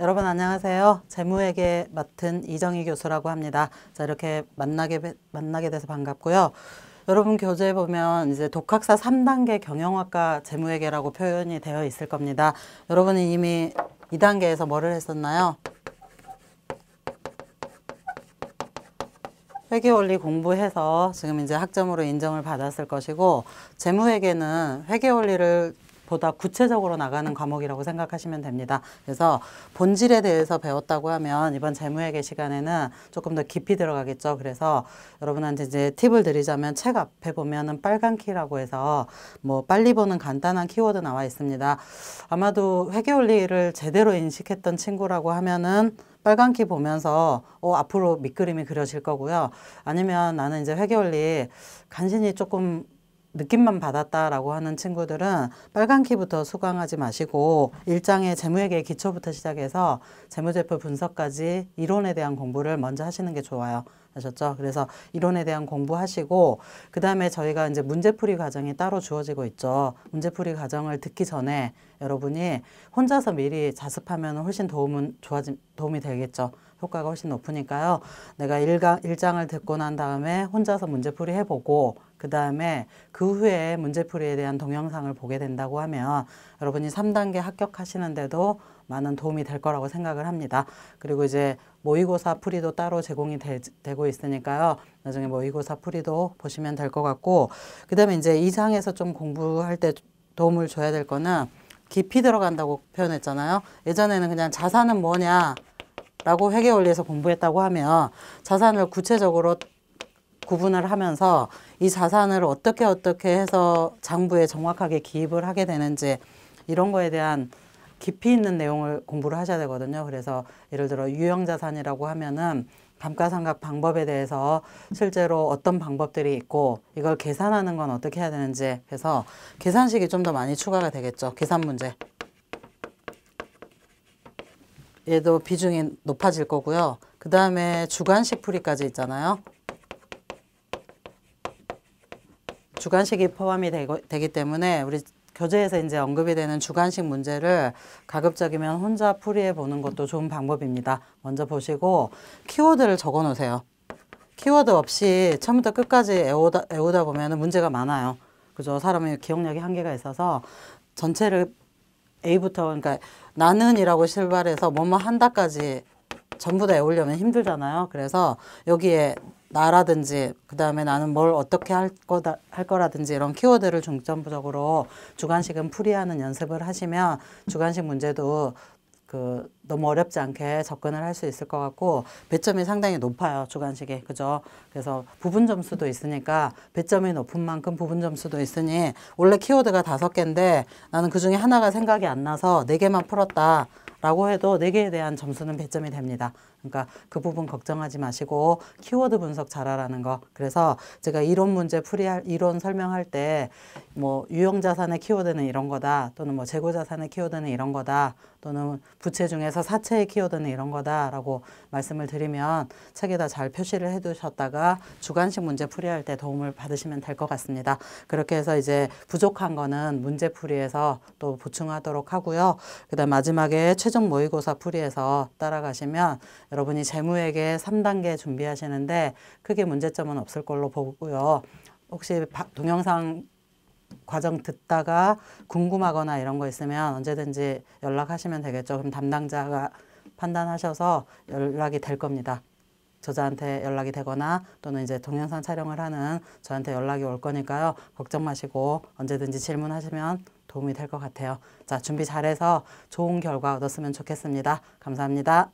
여러분 안녕하세요. 재무에게 맡은 이정희 교수라고 합니다. 자 이렇게 만나게 만나게 돼서 반갑고요. 여러분 교재에 보면 이제 독학사 3단계 경영학과 재무회계라고 표현이 되어 있을 겁니다. 여러분이 이미 2단계에서 뭐를 했었나요? 회계원리 공부해서 지금 이제 학점으로 인정을 받았을 것이고 재무회계는 회계원리를 보다 구체적으로 나가는 과목이라고 생각하시면 됩니다. 그래서 본질에 대해서 배웠다고 하면 이번 재무회계 시간에는 조금 더 깊이 들어가겠죠. 그래서 여러분한테 이제 팁을 드리자면 책 앞에 보면은 빨간 키라고 해서 뭐 빨리 보는 간단한 키워드 나와 있습니다. 아마도 회계 원리를 제대로 인식했던 친구라고 하면은 빨간 키 보면서 어, 앞으로 밑그림이 그려질 거고요. 아니면 나는 이제 회계 원리 간신히 조금 느낌만 받았다라고 하는 친구들은 빨간 키부터 수강하지 마시고 일장의 재무회계 기초부터 시작해서 재무제표 분석까지 이론에 대한 공부를 먼저 하시는 게 좋아요. 하셨죠 그래서 이론에 대한 공부하시고 그 다음에 저희가 이제 문제풀이 과정이 따로 주어지고 있죠. 문제풀이 과정을 듣기 전에 여러분이 혼자서 미리 자습하면 훨씬 도움은 좋아지, 도움이 되겠죠. 효과가 훨씬 높으니까요. 내가 일강, 일장을 듣고 난 다음에 혼자서 문제풀이 해보고 그 다음에 그 후에 문제풀이에 대한 동영상을 보게 된다고 하면 여러분이 3단계 합격하시는데도 많은 도움이 될 거라고 생각을 합니다. 그리고 이제 모의고사 풀이도 따로 제공이 되, 고 있으니까요. 나중에 모의고사 풀이도 보시면 될 것 같고 그 다음에 이제 이상에서 좀 공부할 때 도움을 줘야 될 거는 깊이 들어간다고 표현했잖아요. 예전에는 그냥 자산은 뭐냐 라고 회계원리에서 공부했다고 하면 자산을 구체적으로 구분을 하면서 이 자산을 어떻게 어떻게 해서 장부에 정확하게 기입을 하게 되는지 이런 거에 대한 깊이 있는 내용을 공부를 하셔야 되거든요. 그래서 예를 들어 유형 자산이라고 하면은 감가상각 방법에 대해서 실제로 어떤 방법들이 있고 이걸 계산하는 건 어떻게 해야 되는지 해서 계산식이 좀 더 많이 추가가 되겠죠. 계산 문제. 얘도 비중이 높아질 거고요. 그 다음에 주관식 풀이까지 있잖아요. 주관식이 포함이 되고, 되기 때문에 우리 교재에서 이제 언급이 되는 주관식 문제를 가급적이면 혼자 풀이해 보는 것도 좋은 방법입니다. 먼저 보시고 키워드를 적어 놓으세요. 키워드 없이 처음부터 끝까지 애우다, 애우다 보면 문제가 많아요. 그죠? 사람의 기억력이 한계가 있어서 전체를 A부터 그러니까 나는이라고 실발해서 뭐 뭐 한다까지 전부 다 외우려면 힘들잖아요. 그래서 여기에 나라든지 그다음에 나는 뭘 어떻게 할 거다 할 거라든지 이런 키워드를 중점적으로 주관식은 풀이하는 연습을 하시면 주관식 문제도 그 너무 어렵지 않게 접근을 할 수 있을 것 같고 배점이 상당히 높아요 주관식에 그죠 그래서 부분 점수도 있으니까 배점이 높은 만큼 부분 점수도 있으니 원래 키워드가 다섯 개인데 나는 그 중에 하나가 생각이 안 나서 네 개만 풀었다 라고 해도 네개에 대한 점수는 배점이 됩니다. 그러니까 그 부분 걱정하지 마시고 키워드 분석 잘하라는 거. 그래서 제가 이론 문제 풀이할 이론 설명할 때 뭐 유형 자산의 키워드는 이런 거다. 또는 뭐 재고 자산의 키워드는 이런 거다. 또는 부채 중에서 사채의 키워드는 이런 거다라고 말씀을 드리면 책에다 잘 표시를 해 두셨다가 주관식 문제 풀이할 때 도움을 받으시면 될 것 같습니다. 그렇게 해서 이제 부족한 거는 문제 풀이에서 또 보충하도록 하고요. 그다음 마지막에 최종 모의고사 풀이에서 따라가시면 여러분이 재무에게 3단계 준비하시는데 크게 문제점은 없을 걸로 보고요. 혹시 동영상 과정 듣다가 궁금하거나 이런 거 있으면 언제든지 연락하시면 되겠죠. 그럼 담당자가 판단하셔서 연락이 될 겁니다. 저자한테 연락이 되거나 또는 이제 동영상 촬영을 하는 저한테 연락이 올 거니까요. 걱정 마시고 언제든지 질문하시면 도움이 될 것 같아요. 자, 준비 잘해서 좋은 결과 얻었으면 좋겠습니다. 감사합니다.